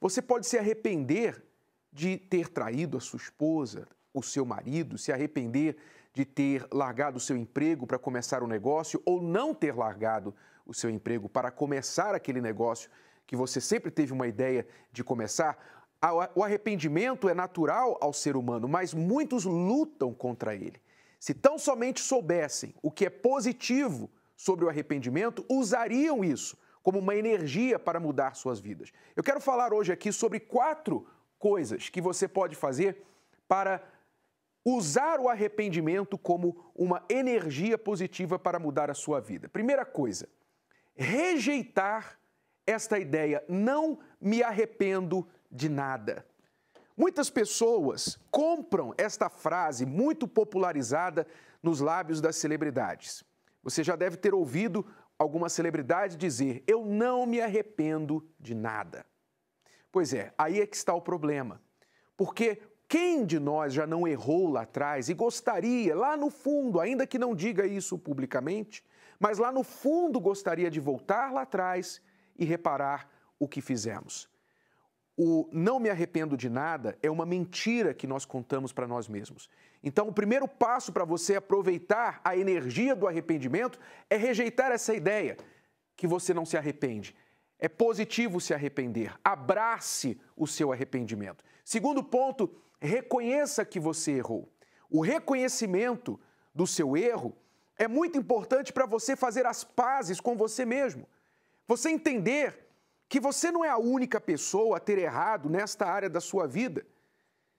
Você pode se arrepender de ter traído a sua esposa, o seu marido, se arrepender de ter largado o seu emprego para começar um negócio ou não ter largado o seu emprego para começar aquele negócio que você sempre teve uma ideia de começar. O arrependimento é natural ao ser humano, mas muitos lutam contra ele. Se tão somente soubessem o que é positivo sobre o arrependimento, usariam isso como uma energia para mudar suas vidas. Eu quero falar hoje aqui sobre quatro coisas que você pode fazer para usar o arrependimento como uma energia positiva para mudar a sua vida. Primeira coisa, rejeitar esta ideia, não me arrependo de nada. Muitas pessoas compram esta frase muito popularizada nos lábios das celebridades. Você já deve ter ouvido alguma celebridade dizer: Eu não me arrependo de nada. Pois é, aí é que está o problema. Porque quem de nós já não errou lá atrás e gostaria, lá no fundo, ainda que não diga isso publicamente, mas lá no fundo gostaria de voltar lá atrás e reparar o que fizemos? o não me arrependo de nada é uma mentira que nós contamos para nós mesmos. Então, o primeiro passo para você aproveitar a energia do arrependimento é rejeitar essa ideia que você não se arrepende. É positivo se arrepender. Abrace o seu arrependimento. Segundo ponto, reconheça que você errou. O reconhecimento do seu erro é muito importante para você fazer as pazes com você mesmo. Você entender que você não é a única pessoa a ter errado nesta área da sua vida.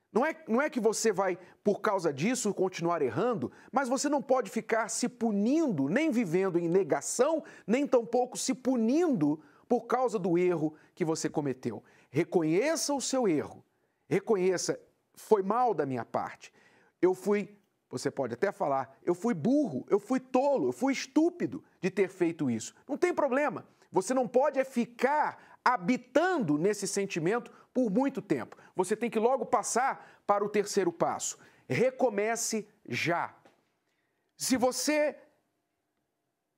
Não é, não é que você vai, por causa disso, continuar errando, mas você não pode ficar se punindo, nem vivendo em negação, nem tampouco se punindo por causa do erro que você cometeu. Reconheça o seu erro. Reconheça, foi mal da minha parte. Eu fui, você pode até falar, eu fui burro, eu fui tolo, eu fui estúpido de ter feito isso. Não tem problema. Você não pode é ficar habitando nesse sentimento por muito tempo. Você tem que logo passar para o terceiro passo. Recomece já. Se você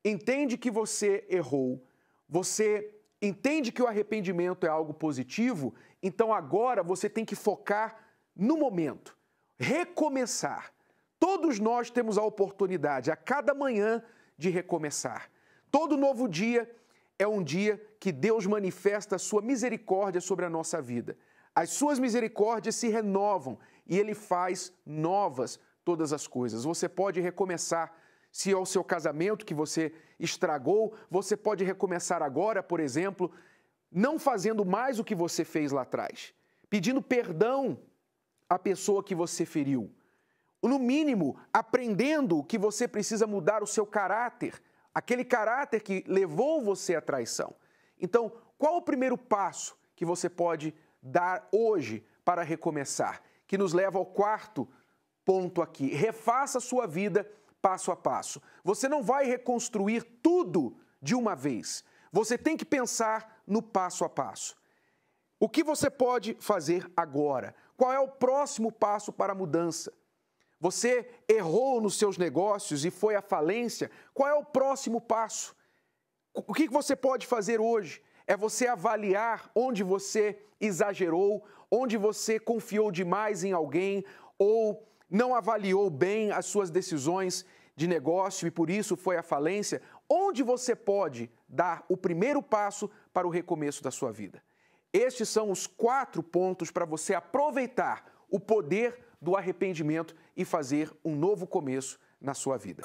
entende que você errou, você entende que o arrependimento é algo positivo, então agora você tem que focar no momento, recomeçar. Todos nós temos a oportunidade a cada manhã de recomeçar. Todo novo dia é um dia que Deus manifesta a sua misericórdia sobre a nossa vida. As suas misericórdias se renovam e ele faz novas todas as coisas. Você pode recomeçar. Se é o seu casamento que você estragou, você pode recomeçar agora, por exemplo, não fazendo mais o que você fez lá atrás, pedindo perdão à pessoa que você feriu. No mínimo, aprendendo que você precisa mudar o seu caráter aquele caráter que levou você à traição. Então, qual o primeiro passo que você pode dar hoje para recomeçar? Que nos leva ao quarto ponto aqui. Refaça a sua vida passo a passo. Você não vai reconstruir tudo de uma vez. Você tem que pensar no passo a passo. O que você pode fazer agora? Qual é o próximo passo para a mudança? Você errou nos seus negócios e foi à falência. Qual é o próximo passo? O que você pode fazer hoje? É você avaliar onde você exagerou, onde você confiou demais em alguém ou não avaliou bem as suas decisões de negócio e por isso foi à falência. Onde você pode dar o primeiro passo para o recomeço da sua vida? Estes são os quatro pontos para você aproveitar o poder do arrependimento e fazer um novo começo na sua vida.